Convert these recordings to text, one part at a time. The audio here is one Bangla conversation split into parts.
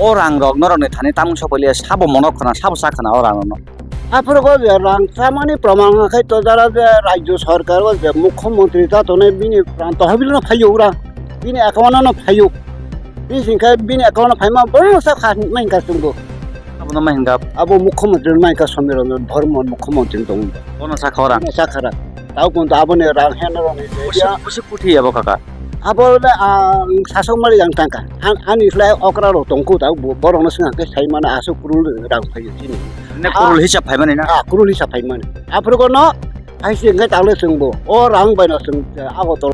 orang rok norok ni thani tamung sapoile sabo monok khana sabo sakhana orang no আপনার যে রাংসামানি প্রমাণ খাই তো যারা যে রাজ্য সরকার যে মুখ্যমন্ত্রী তা তো বিনি তহবিল না ফাইও ওরা বিনি অ্যাকাউন্ট না ফাইও বিনি সিংখাই বিনি অ্যাকাউন্ট ফাইমা বড় সব মাইকা সঙ্গো আপনার মাইকা আবু মুখ্যমন্ত্রী মাইকা সমীরঞ্জন ধর্ম মুখ্যমন্ত্রী তো সাখারা সাখারা তাও কিন্তু আপনি রাং হ্যাঁ কুঠি যাবো কাকা apalagi ang sasong mali yang tangka, ang ani fly okra lo tongku tau bu borong nasi ngake sai mana asu kurul rau kayu sini. Ne kurul hisap hai mana? Ah kurul hisap hai mana? Apa rukon no? Ai sing ngai tau le sing bu, orang bai no sing ago tol.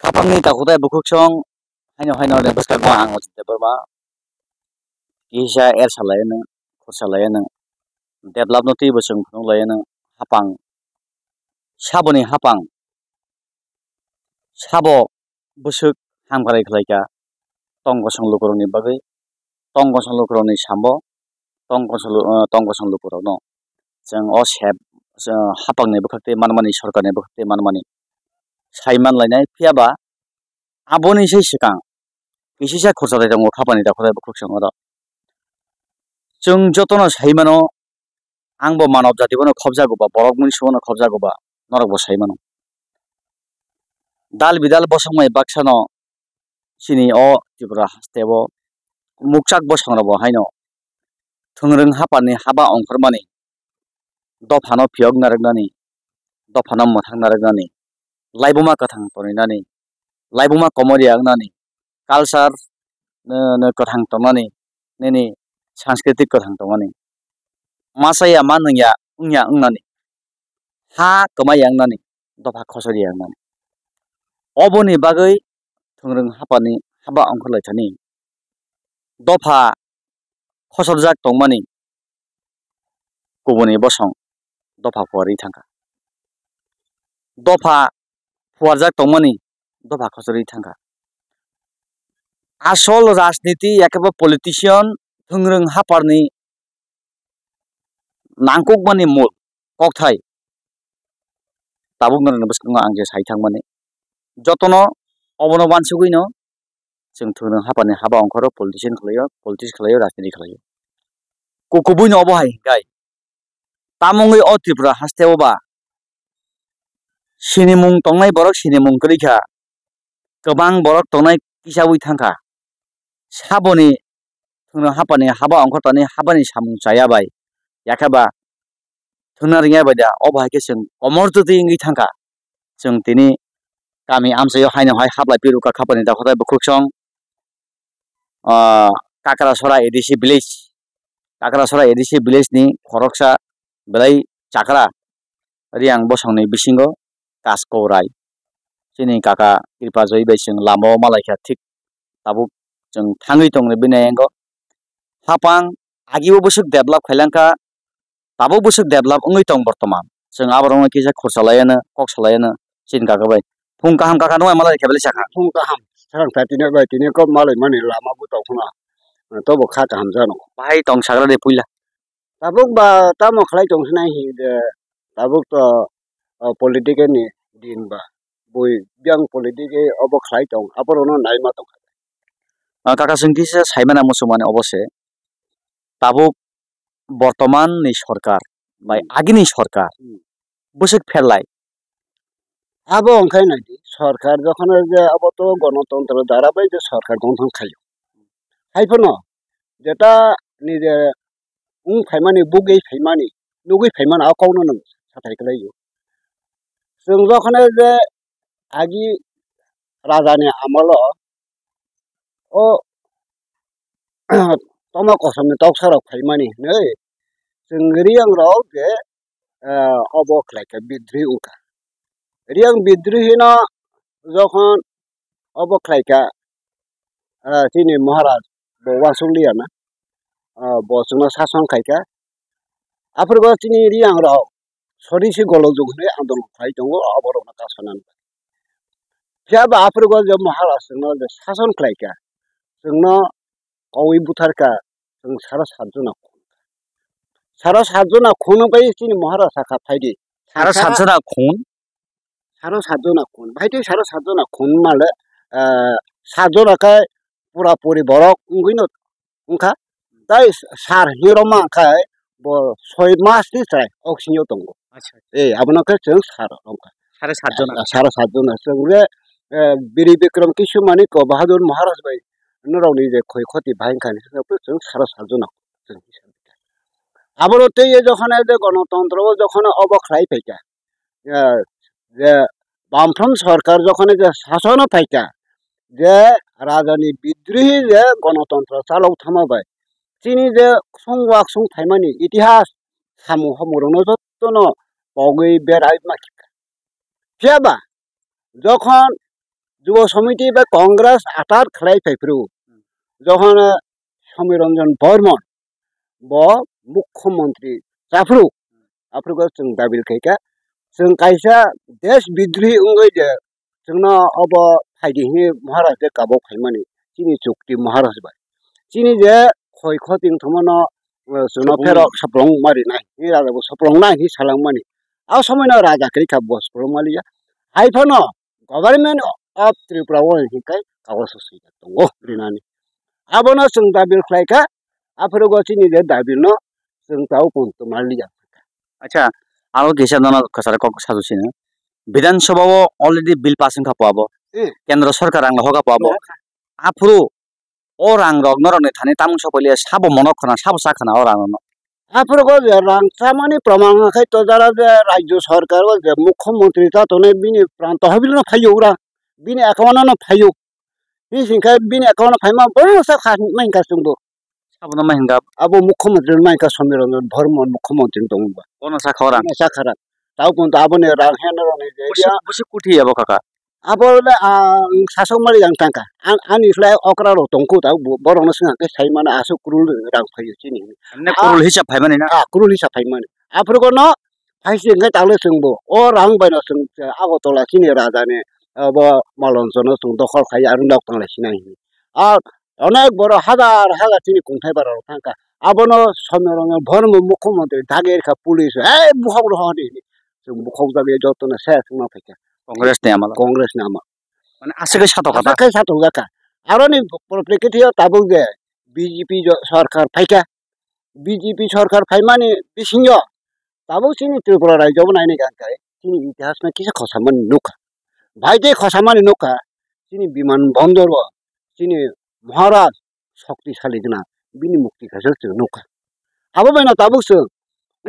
Apa ngai tau kutai buku song? Hai no hai no le bus kai bua ango sing tepel ba. Isha er salai na, kur salai na. Dia belap no tiba sing kung lai na. Hapang, siapa hapang? Sabo 보석 한 가지 그러니까 동거 성로그러니 밥에 동거 성로그러니 삼보 동거 성로 동거 성로그러노 जों असेब जों हाफांनायबो खाखते मानमानि सरकारनिबो खाखते मानमानि सायमान लायनाय फैयाबा आब'निसै सिगां बिसेसो खरसा दङ खामानि दाखरायबो खुरसाङो र' जों जतन' सायमानो आंबो मानब जातिबोनो खबजागौबा बरफमोन सुबोनो खबजागौबा नरकबो सायमानो 달 미달 보성마이 박사노 신이 어 지브라 스테보 묵삭 보성라보 하이노 등릉 하바니 하바 엉커마니 도파노 비역 나르가니 도파노 모탕 나르가니 라이브마 카탕 토니나니 라이브마 거머리 양나니 কালচার কথা তমানি নেনি সাংস্কৃতিক কথা তমানি মাসাইয়া মান ইয়া উংয়া উংনানি হা কমাই আংনানি দফা খসরি আংনানি অবনী বাকি থর হাপানি হাবা অংখলাইথানী দফা খসবজাক টংমানী গুবনী বসং দফা ফুয়ারি থাকা দফা ফুয়ারজাক টংমানী দফা খসরি থাকা আসল রাজনীতি একেবারে পলিটিশিয়ান থর হাপারনি নাঙ্কুকমানী মূল কক্তাই তাবুগ্রেন বসে আংজে সাইথাংমানী যতন অবন मानसिखौनो जों थोनो हाबानि हाबा अंखारो पलिटिसियान खालायो पलिटिक्स खालायो राजनिति खालायो कुकुबुइनो अबहाय गाय तामुङै अ त्रिपुरा हास्थायावबा सिनि मुं तंनाय बरक सिनि मुं गोलैखा गोबां बरक तंनाय किसाबै थांखा साबनि थोनो हाबानि हाबा अंखारतानि हाबानि सामुं जायाबाय याखाबा थोना रिङाबाय दा अबहायखौ जों अमरज्योति इङै थांखा जों दिनै गामि हाब्लाय पिरुका खापानि दाखदाय बुखुकसं Kakrasara ADC village Kakrasara ADC भिलेजनि खरकसा बेलाय चाकरा रियां बसंनि बिसिंगो कासकौराय जोंनि काका कृपाजयै बाय जों लामायाव मालायखा थिग दाबो जों थाङै दंनो बिनायंगो हापां आगिबो बोसोर डेभेलप खायलांखा दाबो बोसोर डेभेलप ओङै दं बर्तमान जों आबादावनो किजा खरसा लायानो कक सालायानो চিন্তা করবাই hunka ham kakano ai malai khabele shakha hunka ham sarang tini bai tine ko malai mani lama bu to khuna to bo kha ka ham jano bai tong sagra de puila tabuk ba ta mo khlai tong snai hi de tabuk to ni din ba boi biang politike obo khlai tong apor no nai ma tong কাকা শুনতেছি যে সাইমানা মুসলমানে অবশ্যই তাবুক বর্তমান সরকার বা আগিনি সরকার বসে ফেলাই আবহ অঙ্কায় নাকি সরকার যখন যে আবত গণতন্ত্র দাঁড়াবে যে সরকার গণতন্ত্র খাই খাইব ন যেটা নিজে উং ফাইমানি বুগেই ফাইমানি নুগুই ফাইমান আও কাউনো নং সাথাইকে লাইও जों যখন যে আগে রাজানি আমল ও তোমা কসমে তক সরক ফাইমানি নই जों রিয়াং যে অবক লাইকে বিদ্রি রিয়াং বিদ্রোহীন যখন অবখ্রাইকা তিনি মহারাজ বাসুলিয়া না বসুনা শাসন খাইকা আফরগো তিনি রিয়াং রাও সরিষে গল যোগে আন্দোলন খাই দঙ্গ অবরণ কাসন ফিয়াবা আফরগো যে মহারাজ যে শাসন খাইকা जोंनो गावै সারা সাতজনা খুন সারা সাতজনা খুন खुन बाय মহারাজ महाराजाखा फायदि সারা সাতজনা খুন 사로 사조나콘 바이토 사로 사조나콘 말레 사조나카 뿌라뿌리 버럭 응기노 응카 তাই সার হিরমা খায় ছয় মাস নি চাই অক্সিজেন দঙ্গ আচ্ছা, আচ্ছা। এই আপনাকে जों সার লঙ্কা সাড়ে সাতজন সাড়ে সাতজন আছে বীর বিক্রম কিছু মানে বাহাদুর মহারাজ ভাই নরাউনি যে ক্ষয় ক্ষতি ভাই খানি जों সাড়ে সাতজন जों তো যখন গণতন্ত্র যখন অবক্ষায় পাইকা যে বামফ্রন্ট সরকার যখন যে শাসন থাইকা যে রাজনী বিদ্রোহী যে গণতন্ত্র চালক থামাবাই চিনি যে সঙ্গ সং থাইমানি ইতিহাস সামু সমরণ যত্ন বগৈ বেড়াই মাখিকা ফিয়াবা যখন যুব সমিতি বা কংগ্রেস আটার খেলাই ফাইফ্রু যখন সমীরঞ্জন বর্মন ব মুখ্যমন্ত্রী জাফরুক আফ্রুক দাবিল খাইকা जों कायसा देश बिद्रोही अंगैदे जोंना अब फायदिहि महाराष्ट्र गाबाव खायमानि जिनि चुक्ति महाराज बाय जिनि जे खय खतिं थमनो जोंना फेर सप्रं मारि नाय हि राजाबो सप्रं नाय हि सालां मानि आ समयना राजा खरिखा बस प्रमालिया हाइफन गभर्नमेन्ट अफ त्रिपुरा वन हिकाय कागज सुसिदा दङ रिनानि आबनो जों दाबिल खलायखा आफोरो गचिनि जे दाबिनो जों ताव मालिया अच्छा ಆರೋಗ್ಯ ಹಿಸಾಬ್ದನ್ನ ಸರ್ ಸಾಧಿಸಿನ ವಿಧಾನಸಭಾವು ಆಲ್ರೆಡಿ ಬಿಲ್ ಪಾಸಿಂಗ್ ಹಾಪುವಾಬ ಕೇಂದ್ರ ಸರ್ಕಾರ ಹಂಗ ಹೋಗಪುವಾಬ ಆಫ್ರು ಓ ರಾಂಗ್ ರಗ್ ನರನೆ ಥಾನೆ ತಾಮುಂಗ್ ಸಪಲಿ ಸಾಬ ಮನಖನ ಸಾಬ ಸಾಖನ ಓ ರಾಂಗನ ಆಫ್ರು ಗೋಜೆ ರಾಂಗ್ ತಾಮಾನಿ ಪ್ರಮಾಣ ಖೈ তো যারা যে রাজ্য সরকার যে মুখ্যমন্ত্রী তা তো বিনি প্রান্ত হবিল না ফাইও ওরা বিনি একমানা না ফাইও এই সিংখায় বিনি একমানা ফাইমা বড় সা খান মাইন কাসুংদো Abu nama hingga abu mukhmat dulu main ke sumber itu berumur mukhmat itu tunggu. Mana sakara? Mana sakara? Tahu pun abu nih orang hanya orang ini. Bisa bisa kuti ya bapak kak? Abu le ah sasuk malah yang tangka. An an itu le okra lo tunggu tahu bu baru nasi ke saya mana asuk kurul orang kayu sini. Ne kurul hisap payman ini? Ah kurul hisap payman. Apa itu no? Hai sih nggak tahu sih bu. Orang bayar sih abu tolak sini rada nih. Abu malon sana sih dokol kayak arung dokter lah sini. Ah অনেক বড় হাজার হাজার তিনি কোনঠাই পারার ফাঁকা হ্যাঁ, আবন সমরণ ভর্ম মুখ্যমন্ত্রী দাগের খা পুলিশ এই মুখগ্র হওয়ানি মুখক দাবি যত্ন শেষ না থাকে কংগ্রেস নেই আমার কংগ্রেস নেই আমার মানে আশাকে সাত আশাকে সাত দেখা আর নি প্রেক্ষিতে তাবুক দে বিজেপি সরকার ফাইকা বিজেপি সরকার ফাইমানি বিসিংহ তাবুক চিনি ত্রিপুরা রাজ্য নাইনি গানকায় তিনি ইতিহাস না কিছু খসামানি নৌকা ভাইতে খসামানি নৌকা তিনি বিমান বন্দর তিনি महाराज শক্তিশালী जना बिनि মুক্তি खासो নৌকা হাবো बायना না তাবুক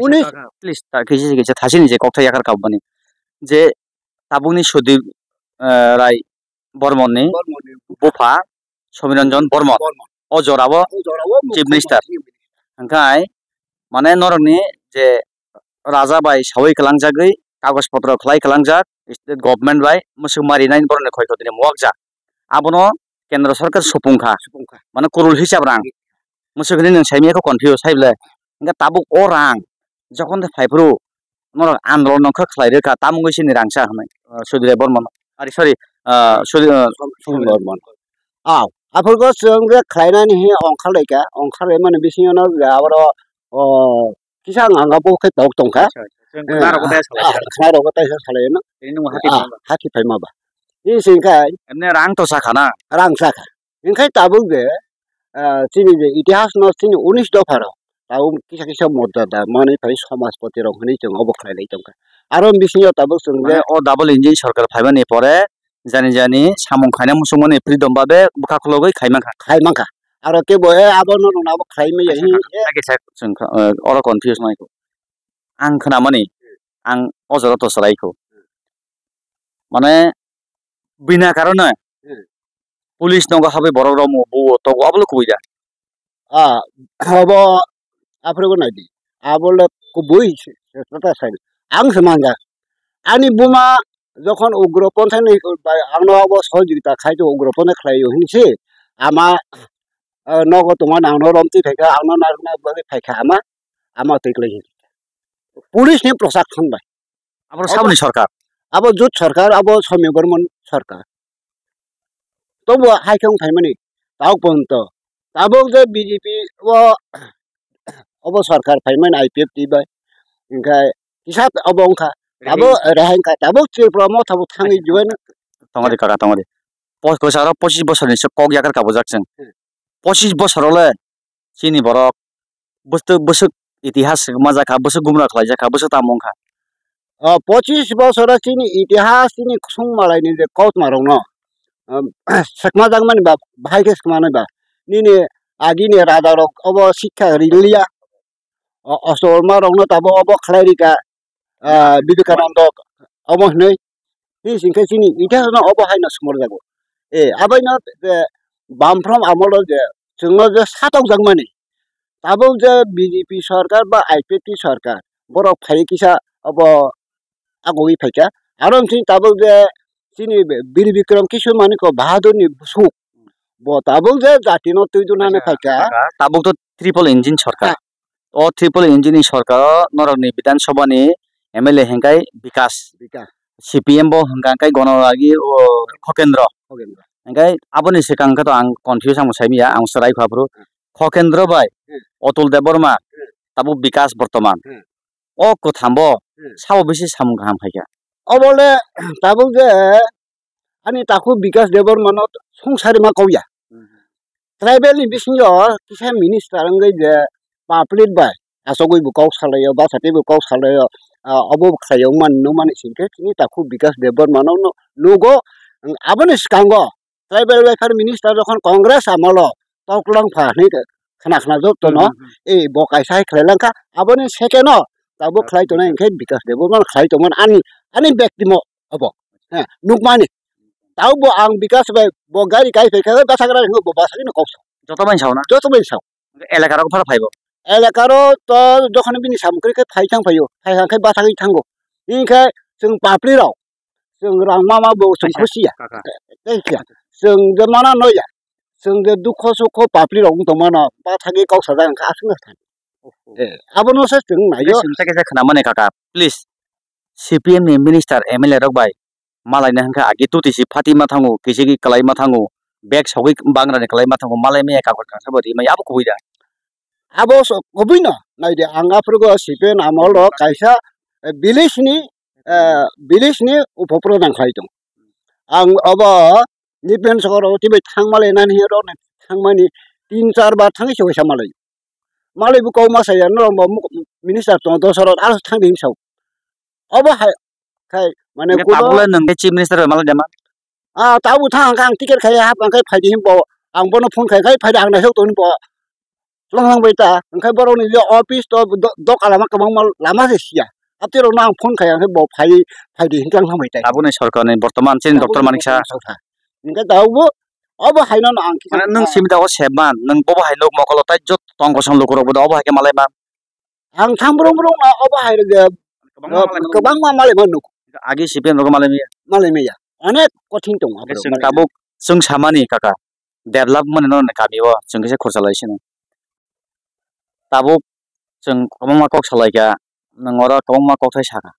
उनि प्लिज ता किसि किसि जे তাবুনি সদীপ রায় বর্মনে বোফা সমীরঞ্জন বর্মন অজরাব চিফ মিনিস্টার হাঙ্কাই মানে নরনি যে রাজা বাই সাবই কাগজ পত্র খেলাই খেলাংজাক স্টেট গভর্নমেন্ট বাই মোসৌমারি নাইন বরনে ক্ষয়ক্ষতি যাক আবনো কেন্দ্র সরকার সুপুংখা মানে কুরুল হিসাব রাং মুসুখিনি সাইমিয়াকে কনফিউজ হাইবলে তাবুক ও রাং যখন ফাইফরু আন্দোলন খাই রেখা তামু গেছে রাংসা হামে সুদীর বর্মন আরে সরি इसिंखाय एमने रां तो साखा ना रां साखा इनखाय ताबुक बे चिनि बे इतिहास न चिनि उनिस दफार ताउ किसा किसा मददा माने फारि समाजपति रंखनि जों अबखायलाय दंखा आरो बिसिनि ताबुक जों बे अ डाबल इंजिन सरकार फायबानि परे জানি জানি সামং খাইনা মুসলমানে ফ্রিডম বাবে বুকা খলগৈ খাইমাখা খাইমাখা আর কে বয়ে আবন নাব খাইমে যাহি আগে সাক সংখ্যা অর কনফিউজ নাইকো আং খনা মানে আং অজরত সরাইকো মানে বিনা কারণে পুলিশ নগা হবে বড় রম বউ তগ আবলে কই যা আ হব আফরে গো আবলে কই আং সমান আনি বুমা যখন উগ্রপন্থায় আংনো হব সহযোগিতা খাই উগ্রপন্থে খাইও হিনছে আমা নগ তোমার আংনো রমতি থাকা আংনো না বলে আমা আমা তৈকলাই পুলিশ নিয়ে প্রসাদ খানবাই আমরা সরকার আবো जुट সরকার আবো समय बर्मन सरकार তবু হাইখাং থাইমানি তাও পর্যন্ত তাবো যে বিজেপি ও অব সরকার ফাইমেন আই ফাইমান আইপিএফ দিবাই ইনখাই হিসাব অব অংখা তাবো রেহাইখা তাবো ত্রিপুরা তাবো থাঙ্গি জুয়েন তোমাদের কারা তোমাদের কৈসার পঁচিশ বছর নিশ্চয় কক ইয়াকার কাবো যাচ্ছেন পঁচিশ বছর হলে চিনি বরক বস্তু বস্তু ইতিহাস মাজা খা বস্তু গুমরা খালাই যাখা বস্তু তামং খা पच्चिस वर्ष चिन इतिहास चिन सुङमालाई नि कौतमा रङ सेक्मा जाङमा नि बा भाइकेसमा नै बा नि आगि नि राजा रङ अब शिक्षा रिलिया अस्टमा रङ त अब अब खलाइरीका विवेकानन्द अब नै नि सिङ्खे चिनि इतिहास न अब होइन सुमर जाग ए अब होइन बामफ्रम हाम्रो सातौँ जाङमा नि अब जे बिजेपी सरकार बा आइपिपी सरकार बरफ फाइकिसा अब আগৌই ফাইকা আর তাবল যে চিনি বীর বিক্রম কিছু মানে বাহাদুর সুখ ব তাবল যে জাতি নতুই দুনানে আচ্ছা, ফাইকা তাবল তো ট্রিপল ইঞ্জিন সরকার ও ট্রিপল ইঞ্জিন সরকার নরকনি বিধানসভানি এমএলএ হেঙ্কাই বিকাশ বিকাশ সিপিএম বো গণরাগী ও খকেন্দ্র খকেন্দ্র হেঙ্কাই আবনি সেকাঙ্কা তো আং কনফিউজ আং সাইমিয়া আং সরাই খাবরু খকেন্দ্র বাই হ্যাঁ। অতুল দেববর্মা হ্যাঁ। তাবু বিকাশ বর্তমান ও হ্যাঁ। কোথাম্ব চাওবেছি চামগ খাইছা অবলে তাব যে আনি তাকো বিকাশ দেৱৰ মনত সংসাৰী মা কৌয়া ট্ৰাইবেল ইভিশ্যনৰ যে পাপ্লিট বাই আচগৈ বোকাও চালায় বা চাতি বোকাও চালায় অব খায়ও মানো মানিছিল তিনি তাকো বিকাশ দেৱৰ মানত নগ আপুনি কাংগ ট্ৰাইবেল ৱেফেয়াৰ মিনিষ্টাৰ যখন কংগ্ৰেছ আমল তক লং খানা খানা য'ত ন এই বকাই চাই খেলাংখা আপুনি চেকেণ্ড Tabo to to kai nai kai bika ngan kai ngan ani ani abo debo bek mo nuk di अब ख ल ा a तो a ह ीं खेत विकास देबो मन खलाई त a i न आनी आनी व्यक्ति मो a ब हैं नुकमानी ताऊ बो आंग विकास o े बो a ा ड ी काई फे खाय ब ा स o गरा हो ब ा स o किन कौस जत बन छौ ना जत ब i छौ एलाकार को फर फाइबो एलाकार तो a ख न बिनि साम करे फाइ थ ा a फाइयो फाइ i ां खाय बासा गई थांगो इ न n g जों प ा प ड e ी राव ज i ं र seng de mana no ya seng de dukho suko papri r ों दुख to mana basa g i दमाना बाथा गई a ौ स ा जां आसुन थां abono sa chung na yo simsa kesa khana mane kaka please cpm ni minister mla rok bai malai na hangka agi tu tisi phati ma thangu kisi ki kalai ma thangu bag sogi bangra ne kalai ma thangu malai me ka ka sa bodi mai abo kuida abo so kobina nai de anga prugo cpm amol rok kaisa bilish ni bilish ni upoprodan khaitong ang abo nipen sokoro tibe thangmale nan hi ro ne thangmani তিন চারবার থাকি সবাই সামালাই mà lấy bút câu mà xây nó mà minister toàn tổ sở đó thăng điểm sầu ở bữa hay cái mà nếu cũng tao lên nâng cái chi minister mà lên mà à tao bút thăng càng ticket khai hấp cái phải đi bộ à, ông ang nó phun khai cái phải đăng này sốc tuần bộ long long bây ta cái bộ nó do office đó, doc alamak cái mong mà làm gì à, nó phải phải xia আপনি রোনা ফোন খাই à. ফাই ফাই দিন কাং হামাই তাই আপনি সরকার বর্তমান doctor ডক্টর মানিক cái tao দাও अब हैन न अंकि नन सिमदा ओ सेमान नन बबो हाय लोग मकल त जत तंग संग लोग रबो अब हाके माले मा हां थाम ब्रम ब्रम अब हाय रे कबांग मा माले बन नुक आगे सिपे नुक माले मे माले मे या अनेक कठिन तंग अब सिम ताबो सुंग सामानि काका डेवलप मन न काबि ओ सुंग से खर्चा लाइसिन ताबो सुंग कबांग मा कक सलाइका नंगरा कबांग मा कथाय साका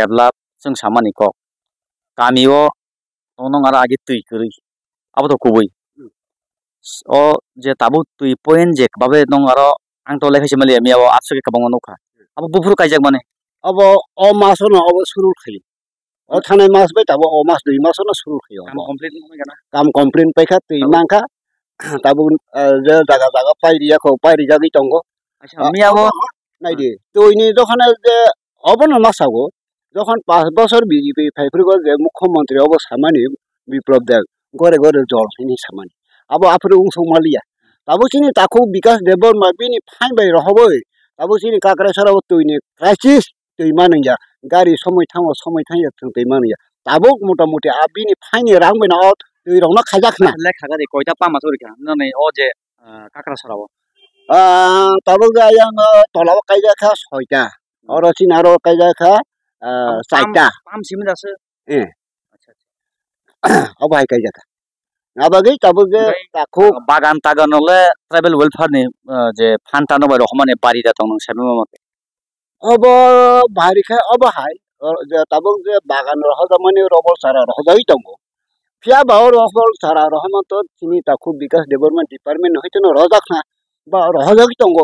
डेवलप सुंग सामानि कक कामिओ नंग आरो आगे करै ᱟᱵᱚ ᱠᱩᱵᱩᱭ ᱚ ᱡᱮ ᱛᱟᱵᱩ ᱛᱩᱭ ᱯᱚᱭᱮᱱ ᱡᱮ ᱵᱟᱵᱮ ᱱᱚᱝ ᱟᱨᱚ ᱟᱝ ᱛᱚ ᱞᱮᱠᱷᱟ ᱥᱮᱢᱟᱞᱤ ᱢᱤᱭᱟ ᱟᱵᱚ ᱟᱥᱚ ᱜᱮ ᱠᱟᱵᱚᱝ ᱱᱚᱠᱷᱟ ᱟᱵᱚ ᱵᱩᱯᱷᱩᱨ ᱠᱟᱡᱟᱜ ᱢᱟᱱᱮ ᱟᱵᱚ ᱚ ᱢᱟᱥᱚ ᱱᱚ ᱟᱵᱚ ᱥᱩᱨᱩ ᱠᱷᱟᱞᱤ ᱚ ᱛᱷᱟᱱᱮ ᱢᱟᱥ ᱵᱮ ᱛᱟᱵᱚ ᱚ ᱢᱟᱥ ᱫᱩᱭ ᱢᱟᱥᱚ ᱱᱚ ᱥᱩᱨᱩ ᱠᱷᱟᱞᱤ ᱟᱵᱚ ᱠᱚᱢᱯᱞᱤᱴ ᱱᱚ ᱜᱟᱱᱟ কাম কমপ্লেন পাইখা তুই মাংখা তাবু যে জায়গা জায়গা পাইরিয়া খো পাইরি জাগি টঙ্গ আচ্ছা আমি আবো নাই রে তুই নি যখন যে অবন মাসাগো যখন পাঁচ বছর বিজেপি ফাইফরিগো যে মুখ্যমন্ত্রী অব সামানি বিপ্লব দেব गरे জল जल्छिने सामान আবো आफूले उसँग लिया তাবো চিনি তাকে বিকাশ দেবর মাবিনি ফাই বাই রহবই তাবো চিনি কাকড়া সারাবো তৈনি ক্রাইসিস তৈমা যা গাড়ি সময় থাম সময় যা থং তৈমা যা তাবো মোটামুটি আবিনি ফাইন রাং বাই না তুই রং না খাজাক না লেখা গাড়ি কয়টা পামা তোর কা না নাই ও যে কাকড়া সারাবো আ তাবো গায়াং তলাও কাইজা খা ছয়টা আর চিন আর কাইজা খা চারটা পাম সিমেন্ট আছে হ্যাঁ অবাহিক জায়গা আবাগে তাবগে তাকো বাগান তাগান হলে ট্রাইবেল ওয়েলফেয়ারনি যে ফান্ড টানবাই রহমানে বাড়ি দাতন সাবিমা মতে অব বাড়ি খাই অব হাই তাবক যে বাগান রহজামানি রবল সারা রহজাই তঙ্গ ফিয়া বাও রহবল সারা রহমত চিনি তাকু বিকাশ ডেভেলপমেন্ট ডিপার্টমেন্ট হইতে ন রজাক না বা রহজাক তঙ্গ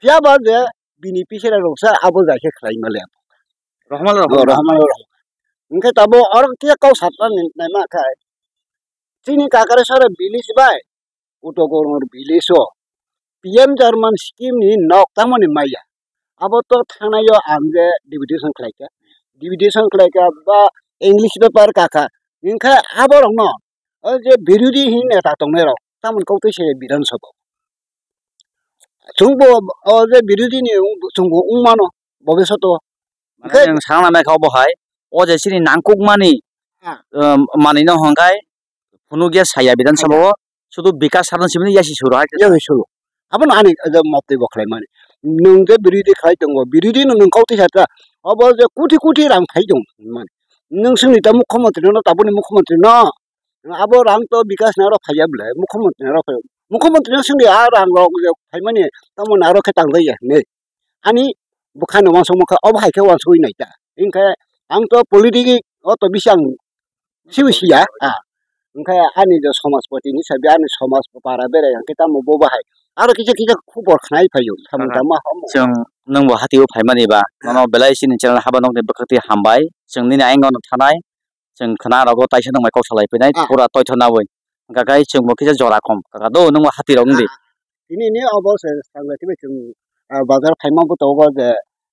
ফিয়া বা যে বিনিপিসেরা রোগসার আবো যাকে খাই Rahman Rahman Rahman Ngke tabo orang kia kau satan nih nama kai. Sini kakare sare bilis bai. Uto korong bilis so. PM Jerman scheme ni nok tamu nih maya. Abo to thana yo angge division kelaikan. Division kelaikan ba English paper kakak. Ngke abo orang no. Aje birudi hin ya tatong nero. Tamu kau tuh sih bidan sobo. 정부 어제 미르디니 정부 5만 원 먹여서도 그 상남에 가보하이 अजयसिनि नांकुकमानि न हंगाय फुनुगिया साया विधानसभाव सुदु विकास साधनसिमनि यासि सुरु हाय यासि सुरु हाबन आनि मते बखलाय माने नोंगे बिरिदि खाय दङ बिरिदि नोंखौ थिसाता अब जे कुटि कुटि रां खाय दं माने नोंसोरनि दा मुख्यमन्त्री न दाबोनि मुख्यमन्त्री न अब रां त विकास न रखाया बिलाय मुख्यमन्त्री न रखाय मुख्यमन्त्रि नोंसोरनि आ रां खाय खायमानि तमन आरो खेतां दै नै आनि बुखानो वासो मुखा अब हायखे वासो इनायता इनखाय आंथ' पलिटिक्सआवथ' बेसेबां बेसे मिथिया ओमफ्राय आंनि जा समाजपतिनि हिसाबै आंनि समाज बारा बेरायनानै दामो बाहाय आरो खिजा खिजा खबर खानाय फैयो जों नोंबो हाथियाव फायमानिबा नाव बेलासिनि चेनेल हाबा नंदों बोखोथि हामबाय जोंनि आयंगाव थानाय जों खोना राव ताइसो नों माइखौ सालायफैनाय फुरा तयथ' नावै गागाय जोंबो बखिजा जरा खम गागा दो नों हाथिराव नों दे दिनैनि अबसे थांबाय जों बाजार फायमाबो दावबा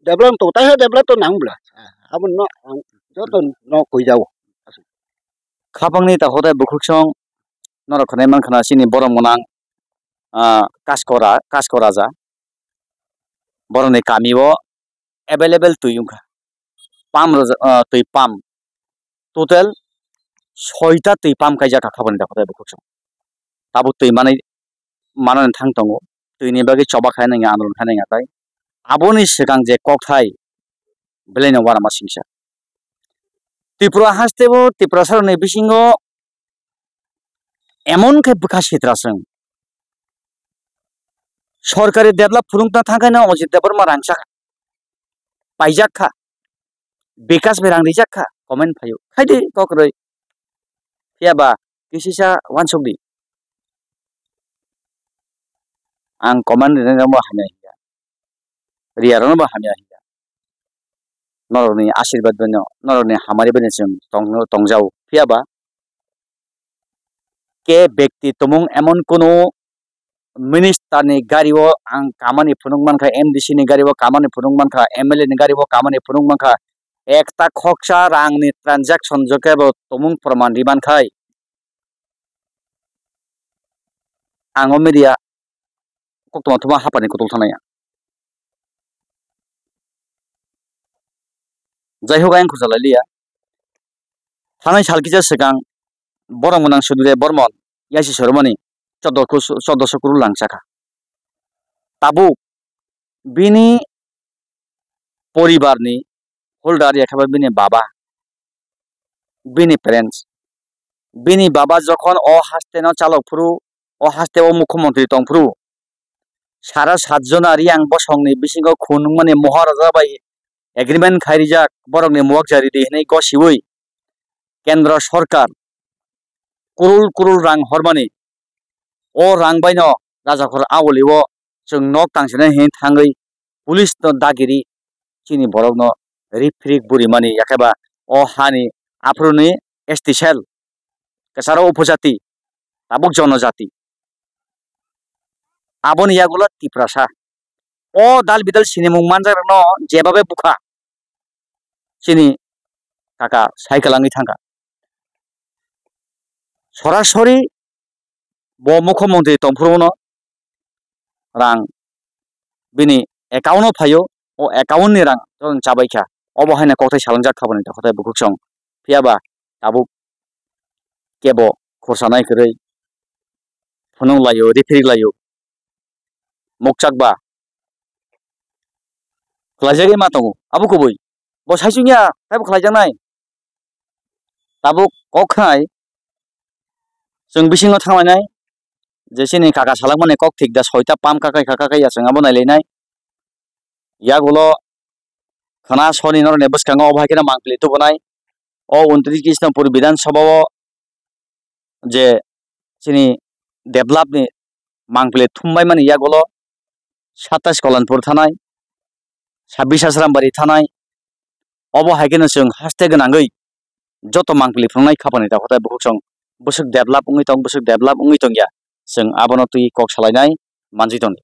deblon to ta deblon to nang bla abun no jo to no koi jaw khapang ni ta hoda bukhuk song nora khonai man khana sini borom monang কাজ করা কাজ করা যা বরণে কামিব অ্যাভেলেবেল তুই পাম তুই পাম টোটাল ছয়টা তুই পাম কাজা খাখাবানি দেখো তাই দেখো তাবো তুই মানে মানানে থাং তুই নিয়ে বাকি চবা খায় নাই আন্দোলন খায় নাই आब'नि सिगां जे ककथाय बेलायनाव बारामा सिंसा त्रिपुरा हास्टेबो त्रिपुरा सारनि बिसिङाव এমনকে বুকা সেত্রাসং সরকারি দেবলা ফুরুংতা থাকে না অজিত দেবর মা রাংসা পাইজাক্ষা বিকাশ বেরাং রিজাক্ষা কমেন্ট ফাইও খাইদে ককরই ফিয়াবা কিসিসা ওয়ান সবদি আং কমেন্ট রেনামো হানাই রিয়ারন বা হামি আহিয়া নরনি আশীর্বাদ বেন নরনি হামারি বেন টং তং তংজাও ফিয়াবা কে ব্যক্তি তমুং এমন কোন মিনিস্টারনি গাড়িও আং কামানি ফুনুং মানখা এমডিসি নি গাড়িও কামানি ফুনুং মানখা এমএলএ নি গাড়িও কামানি ফুনুং মানখা একটা খকসা রাং নি ট্রানজাকশন জকে তমুং প্রমাণ রিমান খাই আঙ মিডিয়া কত তোমা হাপানি কতল থানায়া जायहक आंखौ जालायलिया थानाय सालखिजा सिगां बरमोन आं सुदुरे बर्मन यासि सरमनि चद्दखौ चद्दसखौ लांसाखा ताबु बिनि परिबारनि हल्डार एखेबारे बिनि बाबा बिनि पेरेन्टस बिनि बाबा যখন অ হাসতেন চালকফুরু অ হাসতে ও মুখ্যমন্ত্রী তংফুরু সারা সাতজন আর ইয়াং বসংনি বিসিংহ খুন মানে মহারাজা বাই एग्रिमेन्ट खारिजाक बरगनि मुवाक जारि दैहनै गसिबै केन्द्र सरकार कुरुल कुरुल रां हरमानि अ रां बायन राजाखर आवलिव जों नक थांसेनो हें थाङै पुलिस दागिरि चिनि बरगन रिफ्रिक बुरिमानि एखेबा अ हानि आफ्रुनि एसटिसेल কেসারো উপজাতি তাবুক জনজাতি আবন ইয়াগুলো তিপ্রাসা ও দাল বিদাল সিনে মুংমান যাবে ন যেভাবে বুখা চিনি কাকা সাইকেলাঙ্গি আঙি থাকা সরাসরি ব মুখ্যমন্ত্রী তমফুরমন রাং বিনি একাউন্ট ফাইও ও একাউন্টনি রাং তখন চাবাইখা অবহাইনা কথাই সালংজাক খাবনি কথাই বুকুক সং ফিয়াবা তাবুক কেব খরসা নাই করে ফনং লাইও রিফেরি লাইও মুখ চাকবা kelajaga ma tongo abu kubui bo saisu nya taibo kelajanai tabo kokhai जों बिसिङाव थांनानै যে সিনি কাকা সালাক মানে কক ঠিক দা ছয়টা পাম কাকাই কাকা কাই আছে আবো নাইলে নাই ইয়াগুলো খানা সনি নরনে বসকাঙ্গ অভাগিরা মাংপলি তো বনাই ও উনত্রিশ কৃষ্ণপুর বিধানসভাও যে সিনি ডেভেলপনি মাংপলি থুমবাই মানে ইয়াগুলো সাতাশ কল্যাণপুর থানায় साब्बिस हास्रामबारि थानाय अबहायगोन जों हास्थायगोनाङै जत' मांगलिफ्रांनाय खाफानि दाखथाय बुहुसं बुसुक डेभलाप उङै दं बुसुक डेभलाप उङै दं गैया जों आबनतुइ कक सालायनाय मानजि दं